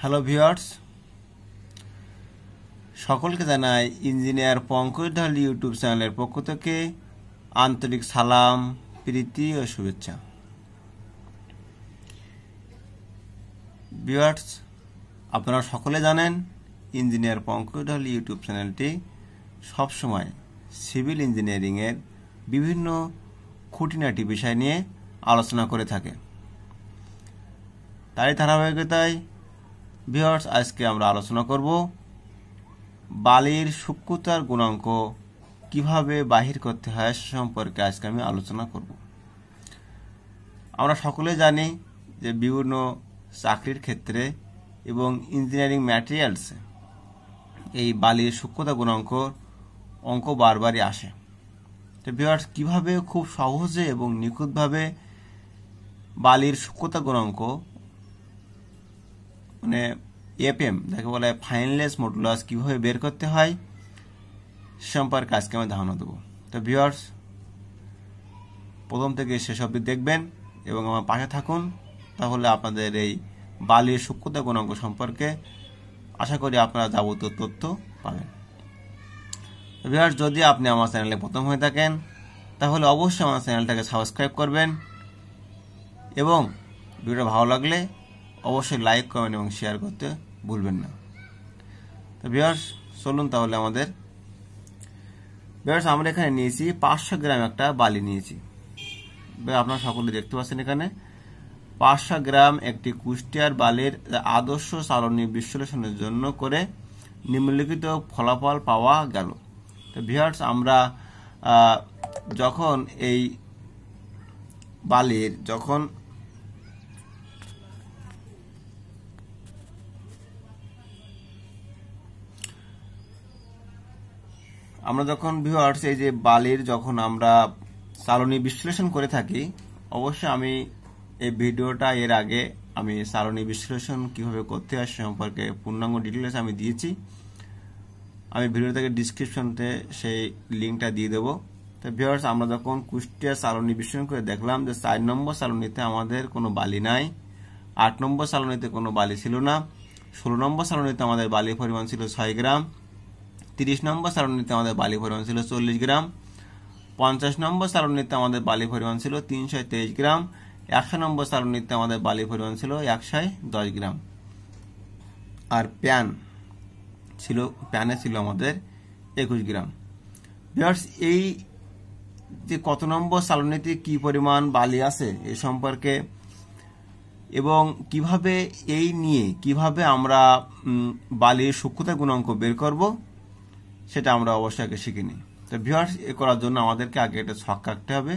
hello viewers সকলকে জানাই engineer Pankaj ঢাল ইউটিউব চ্যানেলের পক্ষ থেকে আন্তরিক সালাম প্রীতি ও শুভেচ্ছা ভিওয়ার্স আপনারা সকলে জানেন ইঞ্জিনিয়ার পঙ্কজ ঢাল ইউটিউব চ্যানেলটি সবসময় সিভিল ইঞ্জিনিয়ারিংয়ের বিভিন্ন খুঁটিনাটি বিষয় নিয়ে আলোচনা করে থাকে তাই ধারাবাহিকতায় ভিওর্স আজকে আমরা আলোচনা করব বালির সূক্ষ্মতার গুণাঙ্ক কিভাবে বাহির করতে হয় সে সম্পর্কে আজকে আমি আলোচনা করব আমরা সকলে জানি যে বিভিন্ন চাকরির ক্ষেত্রে এবং ইঞ্জিনিয়ারিং ম্যাটেরিয়ালস এই বালির সূক্ষ্মতা গুণাঙ্ক অঙ্ক বারবারই আসে তো ভিওয়ার্স কীভাবে খুব সহজে এবং নিখুঁতভাবে বালির সূক্ষ্মতা গুণাঙ্ক মানে এফএম যাকে বলা হয় ফাইনলেস মডুলাস কীভাবে বের করতে হয় সম্পর্কে আজকে আমি ধারণা দেবো তো ভিওয়ার্স প্রথম থেকে শেষ অবধি দেখবেন এবং আমার পাশে থাকুন তাহলে আপনাদের এই বালির সূক্ষ্মতা গুণাঙ্ক সম্পর্কে আশা করি আপনারা যাবতীয় তথ্য পাবেন ভিউয়ার্স যদি আপনি আমার চ্যানেলে প্রথম হয়ে থাকেন তাহলে অবশ্যই আমার চ্যানেলটাকে সাবস্ক্রাইব করবেন এবং ভিডিওটা ভালো লাগলে অবশ্যই লাইক কমেন্ট এবং শেয়ার করতে ভুলবেন না তো বিহার চলুন তাহলে আমাদের বিহার্স আমরা এখানে নিয়েছি পাঁচশো গ্রাম একটা বালি নিয়েছি আপনারা সকলে দেখতে পাচ্ছেন এখানে পাঁচশো গ্রাম একটি কুষ্টিয়ার বালির আদর্শ চালনী বিশ্লেষণের জন্য করে নিম্নলিখিত ফলাফল পাওয়া গেল তো ভিহার্স আমরা যখন এই বালির যখন আমরা যখন ভিউয়ার্স এই যে বালির যখন আমরা সালনি বিশ্লেষণ করে থাকি অবশ্যই আমি এই ভিডিওটা এর আগে আমি সালনি বিশ্লেষণ কিভাবে করতে হয় সম্পর্কে পূর্ণাঙ্গ ডিটেলস আমি দিয়েছি আমি ভিডিও থেকে ডিসক্রিপশনতে সেই লিঙ্কটা দিয়ে দেবো তো ভিউয়ার্স আমরা যখন কুষ্টিয়া সালনি বিশ্লেষণ করে দেখলাম যে চার নম্বর সালনিতে আমাদের কোনো বালি নাই আট নম্বর সালনিতে কোনো বালি ছিল না ষোলো নম্বর সালনিতে আমাদের বালির পরিমাণ ছিল ছয় গ্রাম তিরিশ নম্বর সারণীতে আমাদের বালি পরিমাণ ছিল চল্লিশ গ্রাম পঞ্চাশ নম্বর সারণীতে আমাদের বালি পরিমাণ ছিল তিনশো তেইশ গ্রাম একশো নম্বর সারণীতে আমাদের বালি পরিমাণ ছিল একশো দশ গ্রাম আর প্যান ছিল প্যানে ছিল আমাদের একুশ গ্রাম বিয়ার্স এই যে কত নম্বর সালনীতে কি পরিমাণ বালি আছে এ সম্পর্কে এবং কিভাবে এই নিয়ে কিভাবে আমরা বালির সূক্ষ্মতা গুণাঙ্ক বের করবো সেটা আমরা অবশ্যই আগে শিখিনি তো ভিউয়ার্স এ করার জন্য আমাদেরকে আগে একটা ছক কাটতে হবে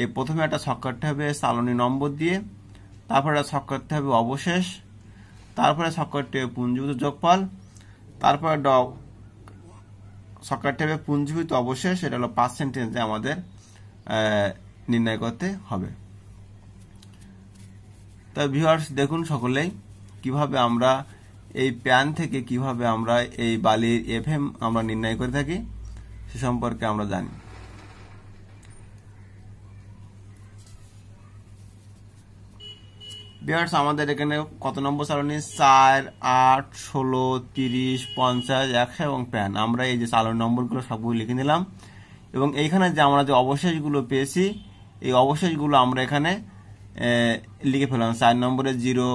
এই প্রথমে একটা ছক কাটতে হবে সালনি নম্বর দিয়ে তারপরে একটা ছক কাটতে হবে অবশেষ তারপরে ছক কাটতে হবে পুঞ্জীভূত যোগফল তারপরে ড ছক কাটতে হবে পুঞ্জীভূত অবশেষ এটা হলো পার্সেন্টেজে আমাদের নির্ণয় করতে হবে তা ভিউয়ার্স দেখুন সকলেই কিভাবে আমরা এই প্যান থেকে কিভাবে আমরা এই বালির এফএম আমরা নির্ণয় করে থাকি সে সম্পর্কে আমরা জানি বিয়ার্স আমাদের এখানে কত নম্বর সারণি চার আট ষোলো তিরিশ পঞ্চাশ একশো এবং প্যান আমরা এই যে সালন নম্বরগুলো সবগুলো লিখে নিলাম এবং এইখানে যে আমরা যে অবশেষগুলো পেয়েছি এই অবশেষগুলো আমরা এখানে লিখে ফেললাম চার নম্বরে জিরো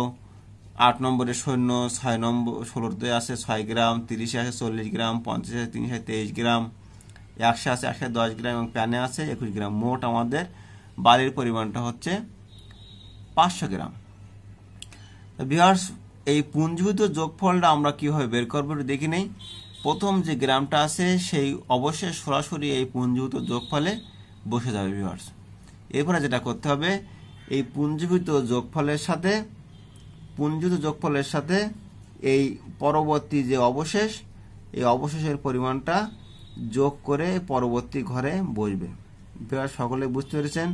আট নম্বরে সৈন্য ছয় নম্বর ষোলোতে আছে ছয় গ্রাম তিরিশে আছে চল্লিশ গ্রাম পঞ্চাশে আছে তিনশো তেইশ গ্রাম একশো আছে একশো দশ গ্রাম এবং প্যানে আছে একুশ গ্রাম মোট আমাদের বালির পরিমাণটা হচ্ছে পাঁচশো গ্রাম বিহার এই পুঞ্জীভূত যোগফলটা আমরা কীভাবে বের করবো দেখি নেই প্রথম যে গ্রামটা আছে সেই অবশ্যই সরাসরি এই পুঞ্জীভূত যোগফলে বসে যাবে বিহার্স এরপরে যেটা করতে হবে এই পুঞ্জীভূত যোগফলের সাথে পুঞ্জিত যোগফলের সাথে এই পরবর্তী যে অবশেষ এই অবশেষের পরিমাণটা যোগ করে পরবর্তী ঘরে বসবে এবার সকলে বুঝতে পেরেছেন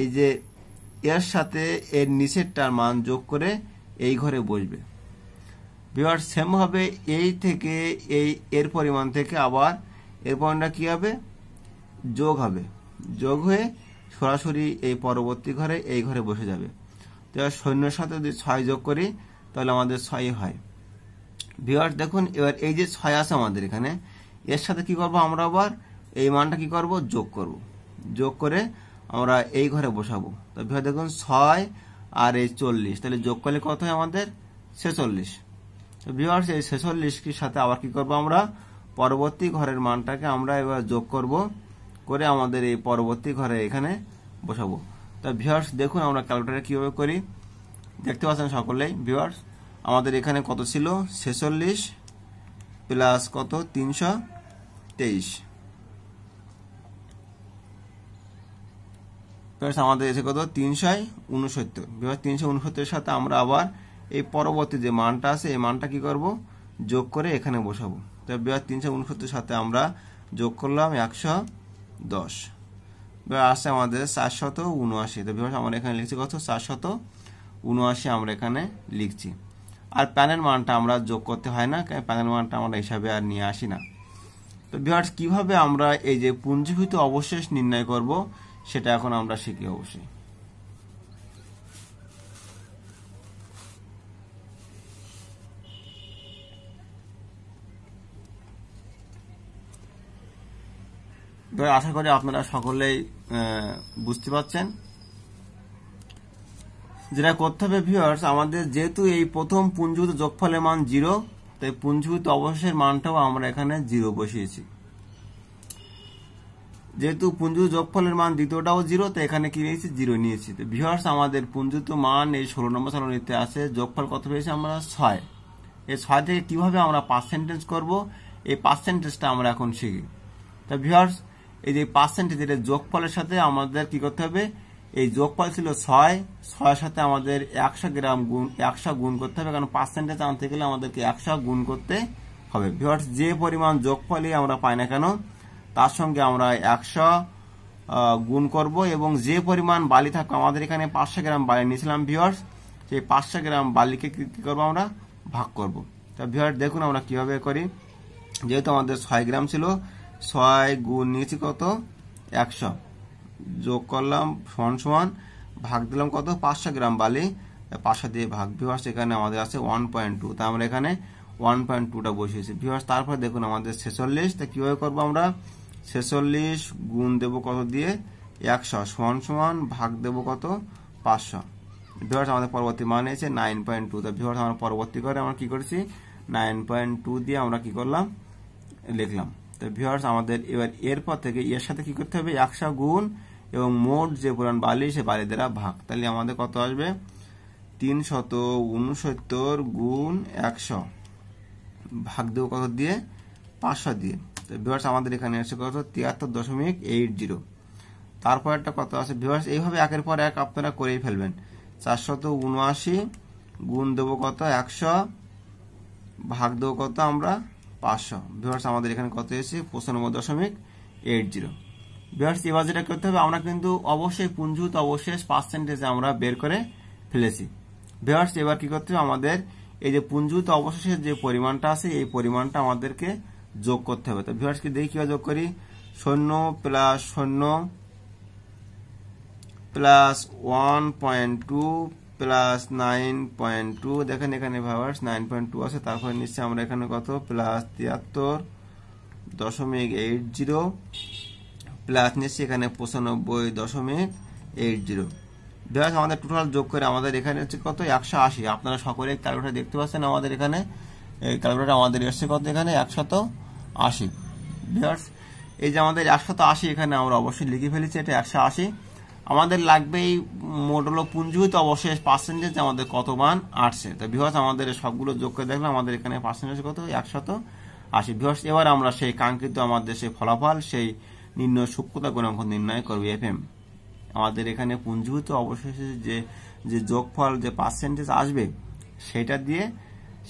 এই যে এর সাথে এর নিষেধটার মান যোগ করে এই ঘরে বসবে বিবার সেম হবে এই থেকে এই এর পরিমাণ থেকে আবার এর পরিমাণটা কী হবে যোগ হবে যোগ হয়ে সরাসরি এই পরবর্তী ঘরে এই ঘরে বসে যাবে তো সৈন্যর সাথে যদি ছয় যোগ করি তাহলে আমাদের ছয় হয় ভিওয়ার্স দেখুন এবার এই যে ছয় আছে আমাদের এখানে এর সাথে কি করব আমরা আবার এই মানটা কি করব যোগ করব যোগ করে আমরা এই ঘরে বসাবো তো ভিওয়ার দেখুন ছয় আর এই চল্লিশ তাহলে যোগ করলে কত হয় আমাদের ছেচল্লিশ তো ভিওয়ার্স এই ছেচল্লিশটির সাথে আবার কি করব আমরা পরবর্তী ঘরের মানটাকে আমরা এবার যোগ করব করে আমাদের এই পরবর্তী ঘরে এখানে বসাবো তা ভিওয়ার্স দেখুন আমরা ক্যালকুলেটার কীভাবে করি দেখতে পাচ্ছেন সকলেই ভিউয়ার্স আমাদের এখানে কত ছিল ছেচল্লিশ প্লাস কত তিনশো তেইশ প্লাস আমাদের এসে কত তিনশো উনসত্তর বিভাগ তিনশো উনসত্তরের সাথে আমরা আবার এই পরবর্তী যে মানটা আছে এই মানটা কি করব যোগ করে এখানে বসাবো তো বিভাগ তিনশো উনসত্তর সাথে আমরা যোগ করলাম একশো দশ আসছে আমাদের চারশত উনআশি তো বিভাগ আমরা এখানে লিখছি কত চারশত উনআশি আমরা এখানে লিখছি আর প্যানের মানটা আমরা যোগ করতে হয় না প্যানের মানটা আমরা হিসাবে আর নিয়ে আসি না তো বিভার্স কীভাবে আমরা এই যে পুঞ্জীভূত অবশেষ নির্ণয় করব সেটা এখন আমরা শিখি অবশ্যই তো আশা করি আপনারা সকলেই বুঝতে পারছেন যেটা করতে হবে ভিউয়ার্স আমাদের যেহেতু এই প্রথম পুঞ্জীভূত যোগফলের মান জিরো তাই পুঞ্জীভূত অবশেষের মানটাও আমরা এখানে জিরো বসিয়েছি যেহেতু পুঞ্জু যোগফলের মান দ্বিতীয়টাও জিরো তো এখানে কি নিয়েছি জিরো নিয়েছি তো ভিউয়ার্স আমাদের পুঞ্জুত মান এই ষোলো নম্বর সারণীতে আছে যোগফল কত পেয়েছি আমরা ছয় এই ছয় থেকে কীভাবে আমরা পার্সেন্টেজ করব এই পার্সেন্টেজটা আমরা এখন শিখি তো ভিউয়ার্স এই যে পার্সেন্টেজ এটা যোগফলের সাথে আমাদের কি করতে হবে এই যোগফল ছিল ছয় ছয়ের সাথে আমাদের একশো গ্রাম গুণ একশো গুণ করতে হবে কারণ পার্সেন্টেজ আনতে গেলে আমাদেরকে একশো গুণ করতে হবে ভিওয়ার্স যে পরিমাণ যোগফলই আমরা পাই না কেন তার সঙ্গে আমরা একশো গুণ করব এবং যে পরিমাণ বালি থাকবে আমাদের এখানে পাঁচশো গ্রাম বালি নিয়েছিলাম ভিওয়ার্স সেই পাঁচশো গ্রাম বালিকে কী করবো আমরা ভাগ করব তা ভিওয়ার্স দেখুন আমরা কীভাবে করি যেহেতু আমাদের ছয় গ্রাম ছিল ছয় গুণ নিয়েছি কত একশো যোগ করলাম সমান সমান ভাগ দিলাম কত পাঁচশো গ্রাম বালি পাঁচশো দিয়ে ভাগ ভিওয়ার্স এখানে আমাদের আছে ওয়ান পয়েন্ট টু তা আমরা এখানে ওয়ান পয়েন্ট টুটা বসিয়েছি ভিওয়ার্স তারপর দেখুন আমাদের ছেচল্লিশ তা কীভাবে করবো আমরা ছেচল্লিশ গুণ দেব কত দিয়ে একশো সমান সমান ভাগ দেব কত পাঁচশো ভিওয়ার্স আমাদের পরবর্তী মান এসে নাইন পয়েন্ট টু তা ভিওয়ার্স আমরা পরবর্তী করে আমরা কী করেছি নাইন পয়েন্ট টু দিয়ে আমরা কী করলাম লিখলাম তো আমাদের এবার এরপর থেকে এর সাথে কি করতে হবে একশা গুণ এবং মোট যে পুরান বালি সে বালি দ্বারা ভাগ তাহলে আমাদের কত আসবে তিন শত উনসত্তর গুণ একশো ভাগ দেব কত দিয়ে পাঁচশো দিয়ে তো ভিওয়ার্স আমাদের এখানে আসছে কত তিয়াত্তর দশমিক এইট জিরো তারপর একটা কত আছে ভিওয়ার্স এইভাবে একের পর এক আপনারা করেই ফেলবেন শত উনআশি গুণ দেবো কত একশো ভাগ দেবো কত আমরা পাঁচশো ভিউয়ার্স আমাদের এখানে কত এসেছে পঁচানব্বই দশমিক এইট জিরো ভিউয়ার্স এবার যেটা করতে হবে আমরা কিন্তু অবশ্যই পুঞ্জুত অবশেষ পার্সেন্টেজ আমরা বের করে ফেলেছি ভিউয়ার্স এবার কি করতে হবে আমাদের এই যে পুঞ্জুত অবশেষের যে পরিমাণটা আছে এই পরিমাণটা আমাদেরকে যোগ করতে হবে তো ভিউয়ার্সকে দেখি কিভাবে যোগ করি শূন্য প্লাস শূন্য plus one point two plus nine point two দেখেন এখানে ভাবার্স নাইন পয়েন্ট টু আছে তারপরে নিচ্ছে আমরা এখানে কত প্লাস তিয়াত্তর দশমিক এইট জিরো প্লাস নিচ্ছি এখানে পঁচানব্বই দশমিক এইট জিরো বিভাগ আমাদের টোটাল যোগ করে আমাদের এখানে হচ্ছে কত একশো আশি আপনারা সকলে ক্যালকুলেটার দেখতে পাচ্ছেন আমাদের এখানে এই ক্যালকুলেটার আমাদের এসছে কত এখানে একশত আশি বিভার্স এই যে আমাদের একশত আশি এখানে আমরা অবশ্যই লিখে ফেলেছি এটা একশো আশি আমাদের লাগবে এই মোডলো পুঞ্জীভূত অবশেষ পার্সেন্টেজ আমাদের কত মান আটশে তো বিহস আমাদের সবগুলো যোগ করে দেখলাম আমাদের এখানে পার্সেন্টেজ কত একশত আশি বিহস এবার আমরা সেই কাঙ্ক্ষিত আমাদের সেই ফলাফল সেই নির্ণয় সূক্ষ্মতা গুণাঙ্ক নির্ণয় করবে এফ এম আমাদের এখানে পুঞ্জীভূত অবশেষে যে যে যোগফল যে পার্সেন্টেজ আসবে সেটা দিয়ে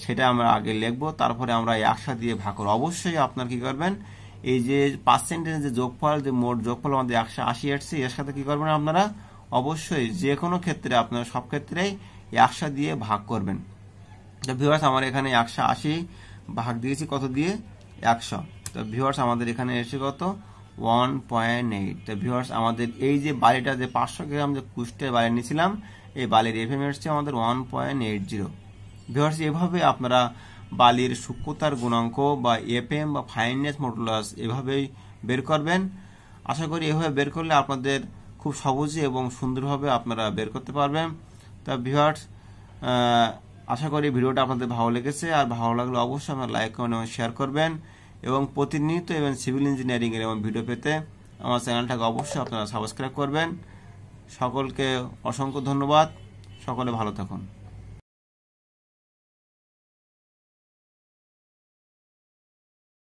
সেটা আমরা আগে লিখবো তারপরে আমরা একশা দিয়ে ভাগ করবো অবশ্যই আপনার কি করবেন এই যে পার্সেন্টেজ যে যোগফল যে মোট যোগফল আমাদের একশো আশি আসছে এর সাথে কি করবেন আপনারা অবশ্যই যে কোনো ক্ষেত্রে আপনারা সব ক্ষেত্রেই একশো দিয়ে ভাগ করবেন তো ভিউয়ার্স আমার এখানে একশো আশি ভাগ দিয়েছি কত দিয়ে একশো তো ভিউয়ার্স আমাদের এখানে এসে কত ওয়ান পয়েন্ট এইট তো ভিউয়ার্স আমাদের এই যে বালিটা যে পাঁচশো গ্রাম যে কুষ্টের বালি নিয়েছিলাম এই বালির এফ এম এসছে আমাদের one point eight zero viewers এভাবে আপনারা বালির সূক্ষ্মতার গুণাঙ্ক বা এফএম বা ফাইনেস মডুলাস এভাবেই বের করবেন আশা করি এভাবে বের করলে আপনাদের খুব সহজে এবং সুন্দরভাবে আপনারা বের করতে পারবেন তা ভিউয়ার্স আশা করি ভিডিওটা আপনাদের ভালো লেগেছে আর ভালো লাগলে অবশ্যই আমার লাইক কমেন্ট এবং শেয়ার করবেন এবং প্রতিনিয়ত এবং সিভিল ইঞ্জিনিয়ারিংয়ের এবং ভিডিও পেতে আমার চ্যানেলটাকে অবশ্যই আপনারা সাবস্ক্রাইব করবেন সকলকে অসংখ্য ধন্যবাদ সকলে ভালো থাকুন